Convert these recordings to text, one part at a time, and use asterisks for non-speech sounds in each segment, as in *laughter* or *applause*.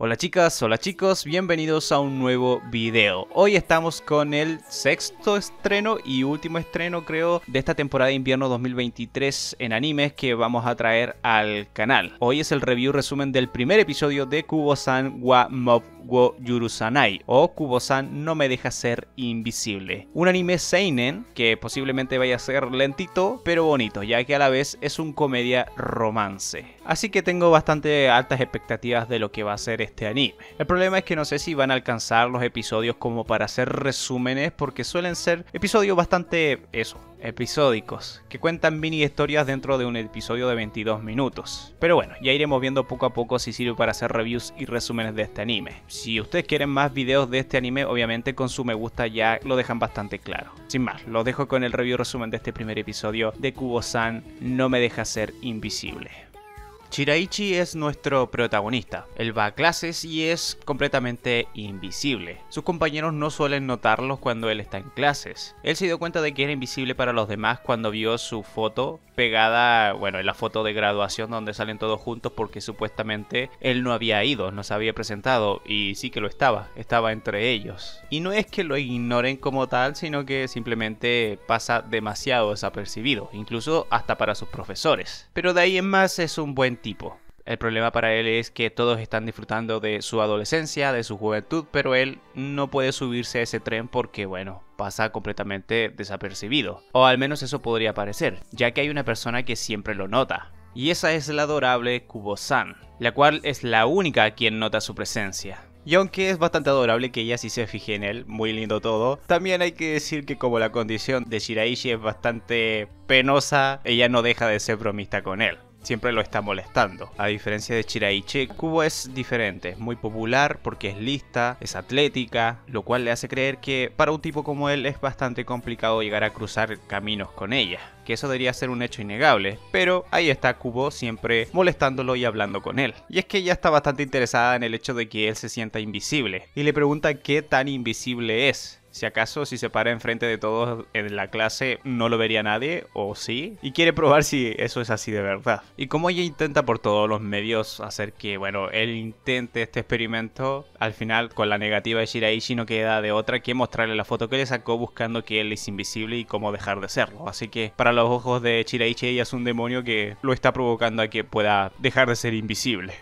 Hola chicas, hola chicos, bienvenidos a un nuevo video. Hoy estamos con el sexto estreno y último estreno creo de esta temporada de invierno 2023 en animes que vamos a traer al canal. Hoy es el review resumen del primer episodio de Kubo-san wa Mob Yurusanai o Kubo-san no me deja ser invisible. Un anime seinen que posiblemente vaya a ser lentito pero bonito ya que a la vez es un comedia romance. Así que tengo bastante altas expectativas de lo que va a ser este anime. El problema es que no sé si van a alcanzar los episodios como para hacer resúmenes porque suelen ser episodios bastante eso, episódicos, que cuentan mini historias dentro de un episodio de 22 minutos. Pero bueno, ya iremos viendo poco a poco si sirve para hacer reviews y resúmenes de este anime. Si ustedes quieren más videos de este anime, obviamente con su me gusta ya lo dejan bastante claro. Sin más, los dejo con el review resumen de este primer episodio de Kubo-san No me deja ser invisible. Shiraichi es nuestro protagonista. Él va a clases y es completamente invisible. Sus compañeros no suelen notarlos cuando él está en clases. Él se dio cuenta de que era invisible para los demás cuando vio su foto pegada, bueno, en la foto de graduación donde salen todos juntos porque supuestamente él no había ido, no se había presentado y sí que lo estaba, estaba entre ellos. Y no es que lo ignoren como tal, sino que simplemente pasa demasiado desapercibido, incluso hasta para sus profesores. Pero de ahí en más es un buen tipo. El problema para él es que todos están disfrutando de su adolescencia, de su juventud, pero él no puede subirse a ese tren porque, bueno, pasa completamente desapercibido. O al menos eso podría parecer, ya que hay una persona que siempre lo nota. Y esa es la adorable Kubo-san, la cual es la única quien nota su presencia. Y aunque es bastante adorable que ella sí se fije en él, muy lindo todo, también hay que decir que como la condición de Shiraishi es bastante penosa, ella no deja de ser bromista con él siempre lo está molestando. A diferencia de Chiraiche, Kubo es diferente, es muy popular porque es lista, es atlética, lo cual le hace creer que para un tipo como él es bastante complicado llegar a cruzar caminos con ella que eso debería ser un hecho innegable, pero ahí está Kubo siempre molestándolo y hablando con él. Y es que ella está bastante interesada en el hecho de que él se sienta invisible, y le pregunta qué tan invisible es, si acaso si se para enfrente de todos en la clase no lo vería nadie, o sí, y quiere probar si eso es así de verdad. Y como ella intenta por todos los medios hacer que, bueno, él intente este experimento, al final con la negativa de Shiraishi no queda de otra que mostrarle la foto que le sacó buscando que él es invisible y cómo dejar de serlo. Así que para los ojos de Shiraishi ella es un demonio que lo está provocando a que pueda dejar de ser invisible.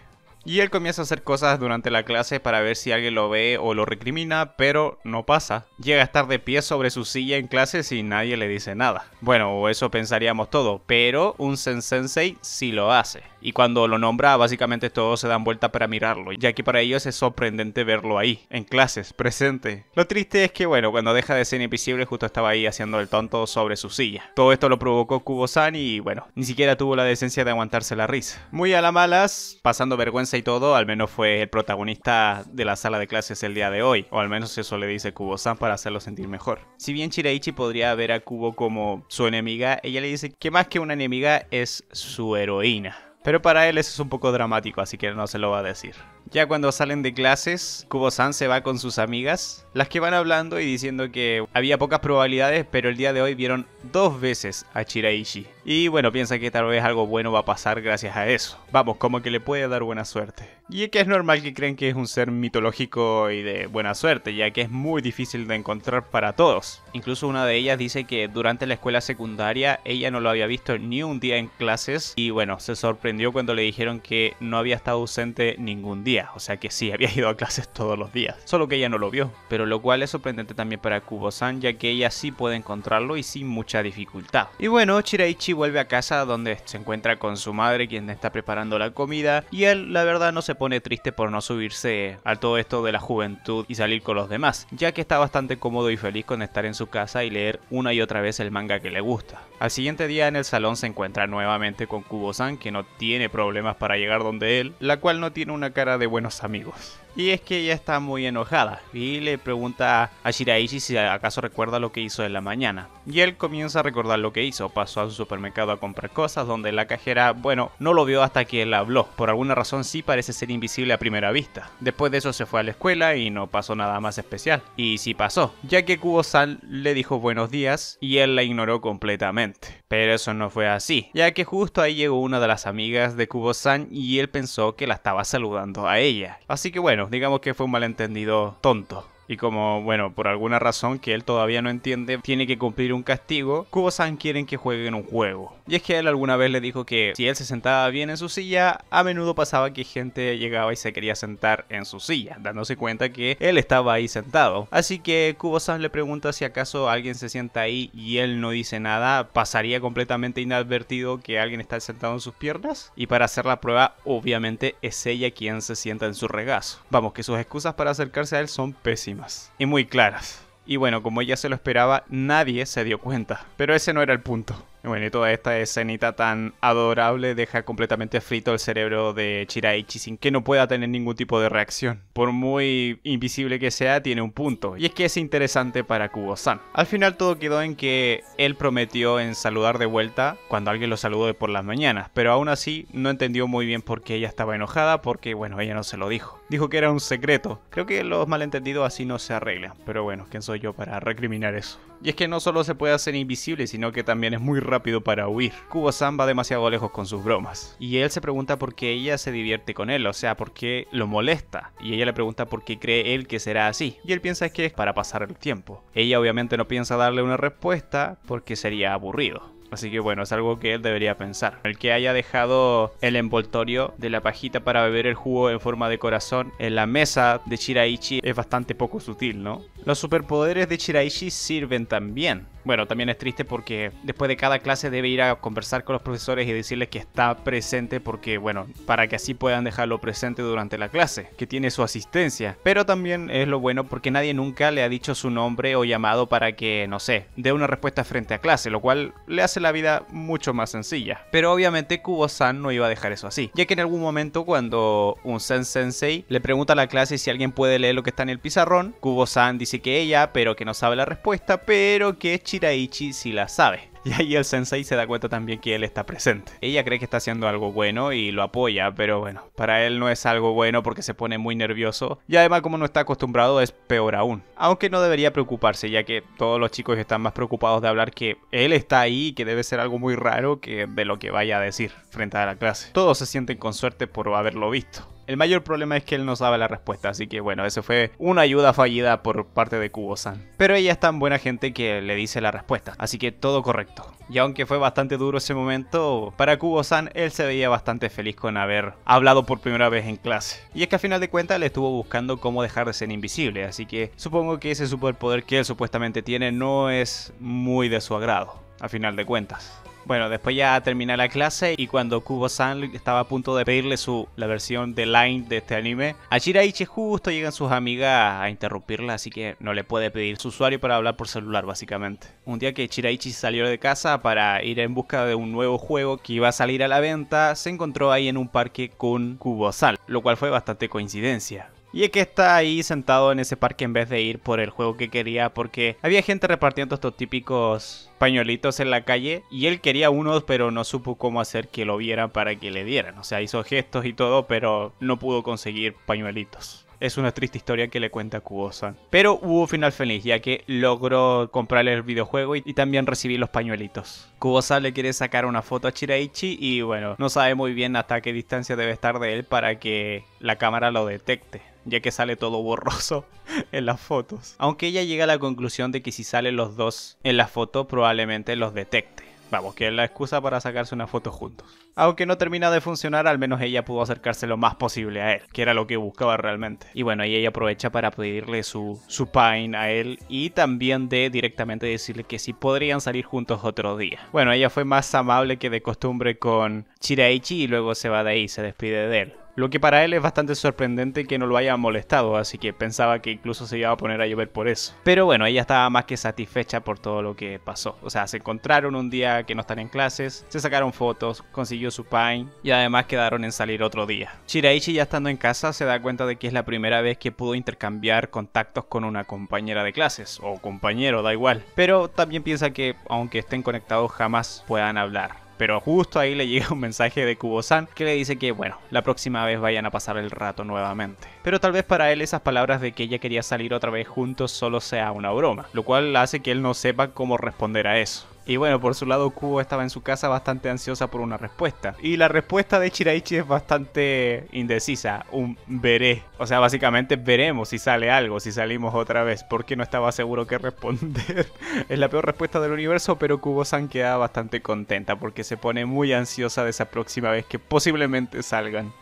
Y él comienza a hacer cosas durante la clase para ver si alguien lo ve o lo recrimina, pero no pasa. Llega a estar de pie sobre su silla en clase Y nadie le dice nada. Bueno, eso pensaríamos todo, pero un sensei sí lo hace. Y cuando lo nombra, básicamente todos se dan vuelta para mirarlo, ya que para ellos es sorprendente verlo ahí, en clases, *laughs* presente. Lo triste es que, bueno, cuando deja de ser invisible, justo estaba ahí haciendo el tonto sobre su silla. Todo esto lo provocó Kubo-san y, bueno, ni siquiera tuvo la decencia de aguantarse la risa. Muy a la malas, pasando vergüenza y todo, al menos fue el protagonista de la sala de clases el día de hoy, o al menos eso le dice Kubo-san para hacerlo sentir mejor. Si bien Shiraichi podría ver a Kubo como su enemiga, ella le dice que más que una enemiga es su heroína. Pero para él eso es un poco dramático, así que no se lo va a decir. Ya cuando salen de clases, Kubo-san se va con sus amigas, las que van hablando y diciendo que había pocas probabilidades, pero el día de hoy vieron dos veces a Chiraishi. Y bueno, piensa que tal vez algo bueno va a pasar gracias a eso. Vamos, como que le puede dar buena suerte. Y es que es normal que crean que es un ser mitológico y de buena suerte, ya que es muy difícil de encontrar para todos. Incluso una de ellas dice que durante la escuela secundaria ella no lo había visto ni un día en clases y bueno, se sorprendió cuando le dijeron que no había estado ausente ningún día, o sea que sí, había ido a clases todos los días, solo que ella no lo vio, pero lo cual es sorprendente también para Kubo-san ya que ella sí puede encontrarlo y sin mucha dificultad. Y bueno, Chiraichi vuelve a casa donde se encuentra con su madre quien está preparando la comida y él la verdad no se pone triste por no subirse a todo esto de la juventud y salir con los demás, ya que está bastante cómodo y feliz con estar en su casa y leer una y otra vez el manga que le gusta. Al siguiente día en el salón se encuentra nuevamente con Kubo-san que no tiene problemas para llegar donde él, la cual no tiene una cara de buenos amigos. Y es que ella está muy enojada y le pregunta a Shiraishi si acaso recuerda lo que hizo en la mañana. Y él comienza a recordar lo que hizo. Pasó a su supermercado a comprar cosas donde la cajera, bueno, no lo vio hasta que él habló. Por alguna razón sí parece ser invisible a primera vista. Después de eso se fue a la escuela y no pasó nada más especial. Y sí pasó, ya que Kubo-san le dijo buenos días y él la ignoró completamente. Pero eso no fue así, ya que justo ahí llegó una de las amigas de Kubo-san y él pensó que la estaba saludando a ella. Así que bueno, digamos que fue un malentendido tonto. Y como, bueno, por alguna razón que él todavía no entiende, tiene que cumplir un castigo, Kubo-san quieren que juegue en un juego. Y es que él alguna vez le dijo que si él se sentaba bien en su silla, a menudo pasaba que gente llegaba y se quería sentar en su silla, dándose cuenta que él estaba ahí sentado. Así que Kubo-san le pregunta si acaso alguien se sienta ahí y él no dice nada, pasaría completamente inadvertido que alguien está sentado en sus piernas. Y para hacer la prueba, obviamente es ella quien se sienta en su regazo. Vamos, que sus excusas para acercarse a él son pésimas y muy claras. Y bueno, como ella se lo esperaba, nadie se dio cuenta. Pero ese no era el punto. Bueno, y toda esta escenita tan adorable deja completamente frito el cerebro de Chiraichi sin que no pueda tener ningún tipo de reacción. Por muy invisible que sea, tiene un punto, y es que es interesante para Kubo-san. Al final todo quedó en que él prometió en saludar de vuelta cuando alguien lo saludó de por las mañanas, pero aún así no entendió muy bien por qué ella estaba enojada, porque bueno, ella no se lo dijo. Dijo que era un secreto. Creo que los malentendidos así no se arreglan, pero bueno, ¿quién soy yo para recriminar eso? Y es que no solo se puede hacer invisible, sino que también es muy rápido para huir. Kubo-san va demasiado lejos con sus bromas. Y él se pregunta por qué ella se divierte con él, o sea, por qué lo molesta. Y ella le pregunta por qué cree él que será así. Y él piensa que es para pasar el tiempo. Ella obviamente no piensa darle una respuesta porque sería aburrido. Así que bueno, es algo que él debería pensar. El que haya dejado el envoltorio de la pajita para beber el jugo en forma de corazón en la mesa de Shiraichi es bastante poco sutil, ¿no? Los superpoderes de Shiraichi sirven también. Bueno, también es triste porque después de cada clase debe ir a conversar con los profesores y decirles que está presente porque, bueno, para que así puedan dejarlo presente durante la clase, que tiene su asistencia. Pero también es lo bueno porque nadie nunca le ha dicho su nombre o llamado para que, no sé, dé una respuesta frente a clase, lo cual le hace la vida mucho más sencilla. Pero obviamente Kubo-san no iba a dejar eso así, ya que en algún momento cuando un sensei le pregunta a la clase si alguien puede leer lo que está en el pizarrón, Kubo-san dice que ella, pero que no sabe la respuesta, pero que Chiraichi sí la sabe. Y ahí el sensei se da cuenta también que él está presente. Ella cree que está haciendo algo bueno y lo apoya, pero bueno, para él no es algo bueno porque se pone muy nervioso. Y además como no está acostumbrado es peor aún. Aunque no debería preocuparse, ya que todos los chicos están más preocupados de hablar que él está ahí y que debe ser algo muy raro que de lo que vaya a decir frente a la clase. Todos se sienten con suerte por haberlo visto. El mayor problema es que él no sabe la respuesta, así que bueno, eso fue una ayuda fallida por parte de Kubo-san. Pero ella es tan buena gente que le dice la respuesta, así que todo correcto. Y aunque fue bastante duro ese momento, para Kubo-san él se veía bastante feliz con haber hablado por primera vez en clase. Y es que al final de cuentas le estuvo buscando cómo dejar de ser invisible, así que supongo que ese superpoder que él supuestamente tiene no es muy de su agrado, a final de cuentas. Bueno, después ya termina la clase y cuando Kubo-san estaba a punto de pedirle su, la versión de Line de este anime, a Shiraichi justo llegan sus amigas a interrumpirla, así que no le puede pedir su usuario para hablar por celular, básicamente. Un día que Shiraichi salió de casa para ir en busca de un nuevo juego que iba a salir a la venta, se encontró ahí en un parque con Kubo-san, lo cual fue bastante coincidencia. Y es que está ahí sentado en ese parque en vez de ir por el juego que quería porque había gente repartiendo estos típicos pañuelitos en la calle y él quería unos pero no supo cómo hacer que lo vieran para que le dieran. O sea, hizo gestos y todo pero no pudo conseguir pañuelitos. Es una triste historia que le cuenta Kubo-san. Pero hubo final feliz, ya que logró comprarle el videojuego y, también recibir los pañuelitos. Kubo-san le quiere sacar una foto a Chiraichi y bueno, no sabe muy bien hasta qué distancia debe estar de él para que la cámara lo detecte ya que sale todo borroso *laughs* en las fotos. Aunque ella llega a la conclusión de que si salen los dos en la foto, probablemente los detecte. Vamos, que es la excusa para sacarse una foto juntos. Aunque no termina de funcionar, al menos ella pudo acercarse lo más posible a él, que era lo que buscaba realmente. Y bueno, ahí ella aprovecha para pedirle su, su a él y también de directamente decirle que si podrían salir juntos otro día. Bueno, ella fue más amable que de costumbre con Chiraichi y luego se va de ahí, se despide de él. Lo que para él es bastante sorprendente que no lo haya molestado, así que pensaba que incluso se iba a poner a llover por eso. Pero bueno, ella estaba más que satisfecha por todo lo que pasó. O sea, se encontraron un día que no están en clases, se sacaron fotos, consiguió su pain, y además quedaron en salir otro día. Shiraichi ya estando en casa se da cuenta de que es la primera vez que pudo intercambiar contactos con una compañera de clases, o compañero, da igual. Pero también piensa que aunque estén conectados jamás puedan hablar. Pero justo ahí le llega un mensaje de Kubo-san que le dice que, bueno, la próxima vez vayan a pasar el rato nuevamente. Pero tal vez para él esas palabras de que ella quería salir otra vez juntos solo sea una broma, lo cual hace que él no sepa cómo responder a eso. Y bueno, por su lado, Kubo estaba en su casa bastante ansiosa por una respuesta. Y la respuesta de Chiraichi es bastante indecisa, un veré. O sea, básicamente veremos si sale algo, si salimos otra vez, porque no estaba seguro qué responder. *laughs* es la peor respuesta del universo, pero Kubo-san queda bastante contenta porque se pone muy ansiosa de esa próxima vez que posiblemente salgan.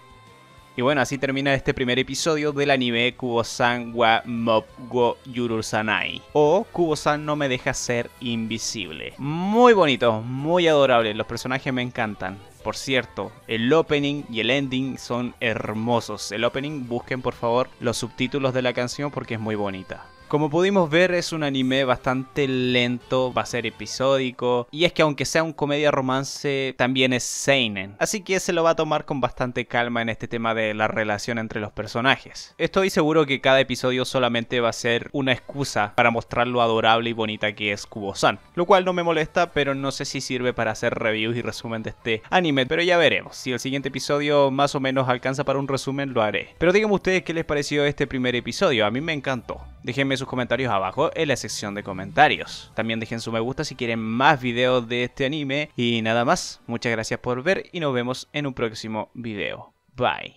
Y bueno, así termina este primer episodio del anime Kubo-san wa Mob go Yurusanai o Kubo-san no me deja ser invisible. Muy bonito, muy adorable, los personajes me encantan. Por cierto, el opening y el ending son hermosos. El opening, busquen por favor los subtítulos de la canción porque es muy bonita. Como pudimos ver, es un anime bastante lento, va a ser episódico, y es que aunque sea un comedia romance, también es seinen, así que se lo va a tomar con bastante calma en este tema de la relación entre los personajes. Estoy seguro que cada episodio solamente va a ser una excusa para mostrar lo adorable y bonita que es Kubo-san, lo cual no me molesta, pero no sé si sirve para hacer reviews y resumen de este anime, pero ya veremos. Si el siguiente episodio más o menos alcanza para un resumen, lo haré. Pero díganme ustedes qué les pareció este primer episodio, a mí me encantó. Déjenme sus comentarios abajo en la sección de comentarios. También dejen su me gusta si quieren más videos de este anime. Y nada más, muchas gracias por ver y nos vemos en un próximo video. Bye.